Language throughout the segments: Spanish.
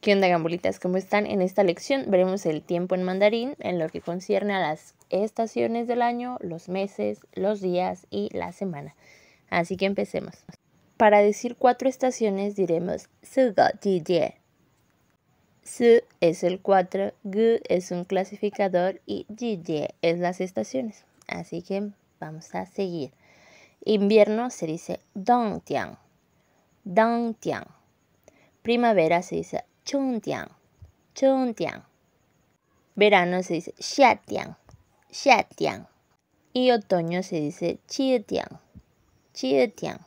¿Qué onda, gambolitas? ¿Cómo están? En esta lección veremos el tiempo en mandarín en lo que concierne a las estaciones del año, los meses, los días y la semana. Así que empecemos. Para decir cuatro estaciones diremos su Su es el cuatro, G es un clasificador y jie es las estaciones. Así que vamos a seguir. Invierno se dice Dong tian. Primavera se dice Chun Tian, Verano se dice xiatiang, xiatiang. Y otoño se dice chietiang, Tian.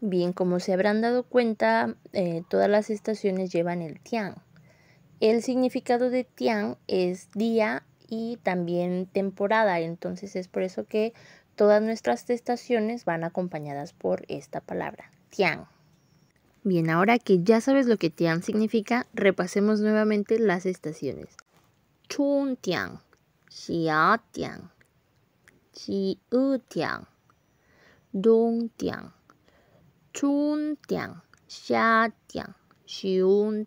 Bien, como se habrán dado cuenta, eh, todas las estaciones llevan el Tian. El significado de Tian es día y también temporada, entonces es por eso que todas nuestras estaciones van acompañadas por esta palabra, Tian. Bien, ahora que ya sabes lo que Tian significa, repasemos nuevamente las estaciones. Chun Tian, Xia Tian, Tian, Tian, Chun Tian, Tian,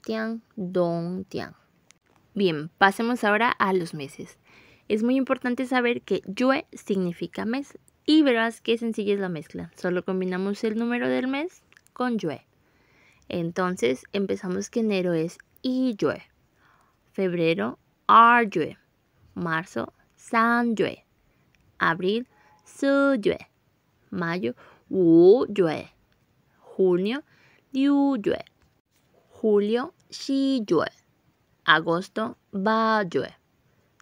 Tian, Tian. Bien, pasemos ahora a los meses. Es muy importante saber que Yue significa mes y verás qué sencilla es la mezcla. Solo combinamos el número del mes con Yue. Entonces empezamos que enero es yue, febrero yue, marzo yue, abril yue, mayo yue, junio yue, julio yue, agosto yue,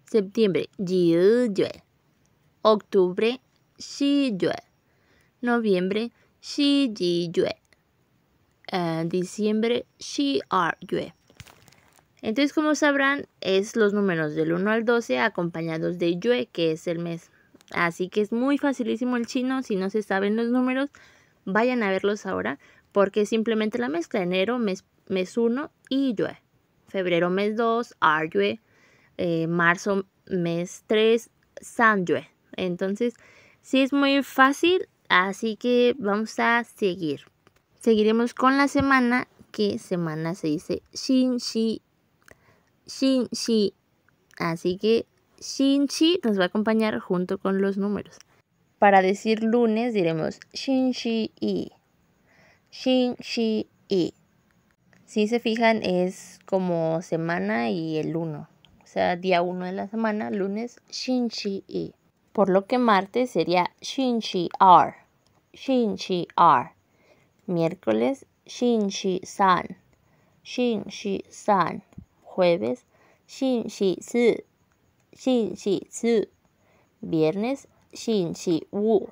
septiembre yue, octubre yue, noviembre yue. Eh, diciembre, Shi are Yue. Entonces, como sabrán, es los números del 1 al 12 acompañados de Yue, que es el mes. Así que es muy facilísimo el chino, si no se saben los números, vayan a verlos ahora, porque simplemente la mezcla, enero, mes, mes 1 y Yue, febrero, mes 2, Ar Yue, eh, marzo, mes 3, San Yue. Entonces, sí es muy fácil, así que vamos a seguir. Seguiremos con la semana, que semana se dice Shin-shi. Así que Shin-shi nos va a acompañar junto con los números. Para decir lunes diremos Shinshi i. shi i. Si se fijan es como semana y el 1. O sea, día 1 de la semana, lunes shi i. Por lo que martes sería Shinshi r. shi r. Miércoles, Shi san Shi san Jueves, Si, su Shi su Viernes, Shi wu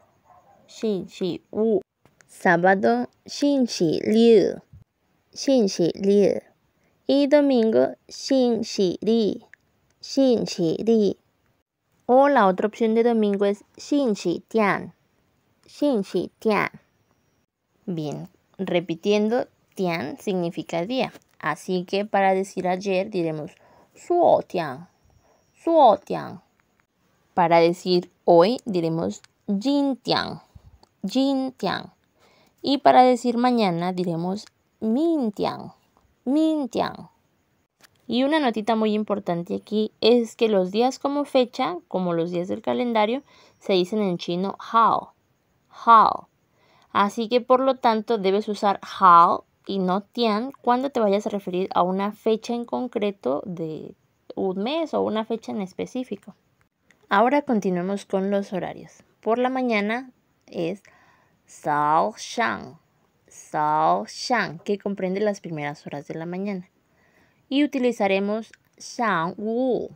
Shi wu Sábado, Shi liu Shi liu Y domingo, Li, ri Shi ri O la otra opción de domingo es Shi tian Shi tian Bien, repitiendo, tian significa día. Así que para decir ayer diremos suo tian, suo Para decir hoy diremos jin tian, Y para decir mañana diremos min tian, min tian. Y una notita muy importante aquí es que los días como fecha, como los días del calendario, se dicen en chino hao, hao. Así que por lo tanto debes usar how y no tian cuando te vayas a referir a una fecha en concreto de un mes o una fecha en específico. Ahora continuemos con los horarios. Por la mañana es Sao Shang, Sao Shang, que comprende las primeras horas de la mañana. Y utilizaremos Shang Wu,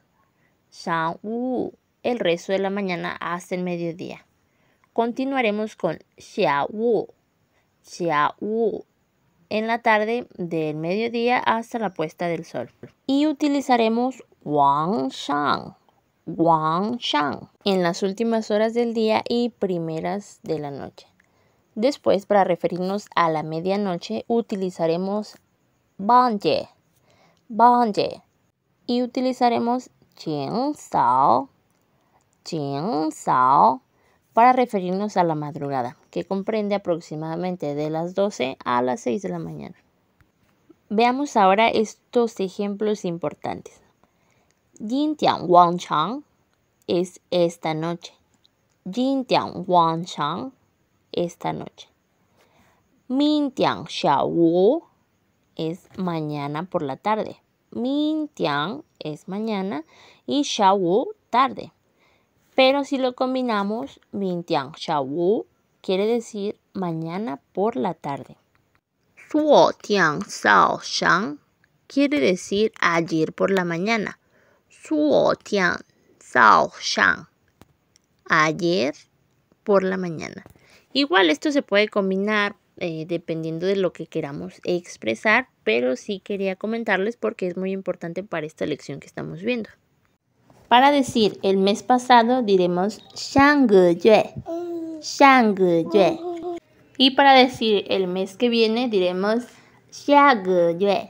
Shang Wu, el resto de la mañana hasta el mediodía. Continuaremos con xia wu, en la tarde del mediodía hasta la puesta del sol. Y utilizaremos wang shang, en las últimas horas del día y primeras de la noche. Después, para referirnos a la medianoche, utilizaremos Ban banje, y utilizaremos jing sao, sao para referirnos a la madrugada, que comprende aproximadamente de las 12 a las 6 de la mañana. Veamos ahora estos ejemplos importantes. Jin Tian Wang Chang es esta noche. Jin Tian Wang Chang esta noche. Min Tian Xiao Wu es mañana por la tarde. Min Tian es mañana y Xiao Wu tarde. Pero si lo combinamos, Mintian Wu quiere decir mañana por la tarde. Suo Tian Sao Shang quiere decir ayer por la mañana. Suo Tian Sao Shang. Ayer por la mañana. Igual esto se puede combinar eh, dependiendo de lo que queramos expresar, pero sí quería comentarles porque es muy importante para esta lección que estamos viendo. Para decir el mes pasado diremos Yue. Y para decir el mes que viene diremos Yue.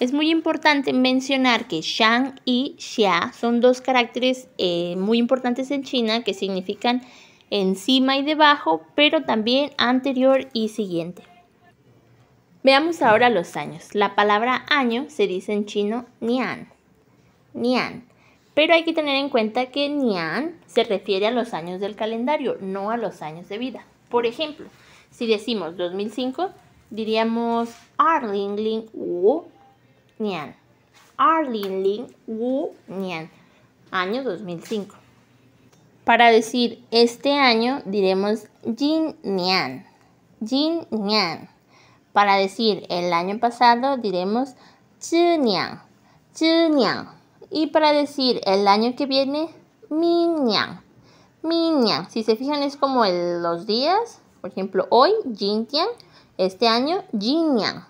Es muy importante mencionar que shang y xia son dos caracteres eh, muy importantes en China que significan encima y debajo, pero también anterior y siguiente. Veamos ahora los años. La palabra año se dice en chino nian. Pero hay que tener en cuenta que Nian se refiere a los años del calendario, no a los años de vida. Por ejemplo, si decimos 2005, diríamos Arlingling Wu Nian. Arlingling Wu Nian, año 2005. Para decir este año diremos Jin Nian. Jin Nian. Para decir el año pasado diremos Zhi Nian. Nian. Y para decir el año que viene, min Minyan. Si se fijan es como los días. Por ejemplo, hoy, Jintian. Este año, Jinyang,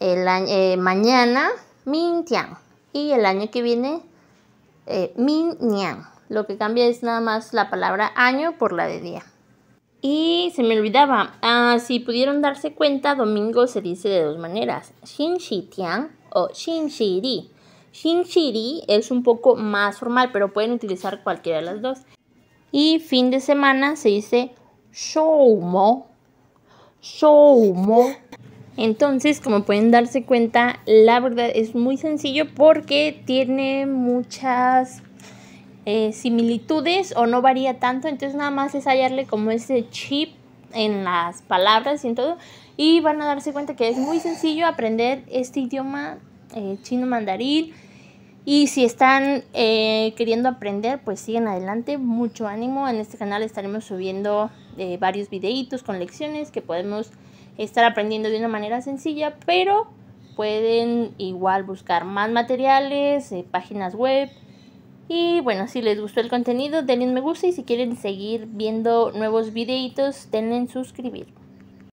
El eh, Mañana, min mañana, Mintian. Y el año que viene, eh, min Lo que cambia es nada más la palabra año por la de día. Y se me olvidaba, ah, si pudieron darse cuenta, domingo se dice de dos maneras, Shin o Shin Shinchiri es un poco más formal, pero pueden utilizar cualquiera de las dos. Y fin de semana se dice shoumo. Shoumo. Entonces, como pueden darse cuenta, la verdad es muy sencillo porque tiene muchas eh, similitudes o no varía tanto. Entonces, nada más es hallarle como ese chip en las palabras y en todo. Y van a darse cuenta que es muy sencillo aprender este idioma eh, chino mandarín. Y si están eh, queriendo aprender, pues sigan adelante, mucho ánimo. En este canal estaremos subiendo eh, varios videitos con lecciones que podemos estar aprendiendo de una manera sencilla, pero pueden igual buscar más materiales, páginas web. Y bueno, si les gustó el contenido, denle un me gusta y si quieren seguir viendo nuevos videitos, denle en suscribir.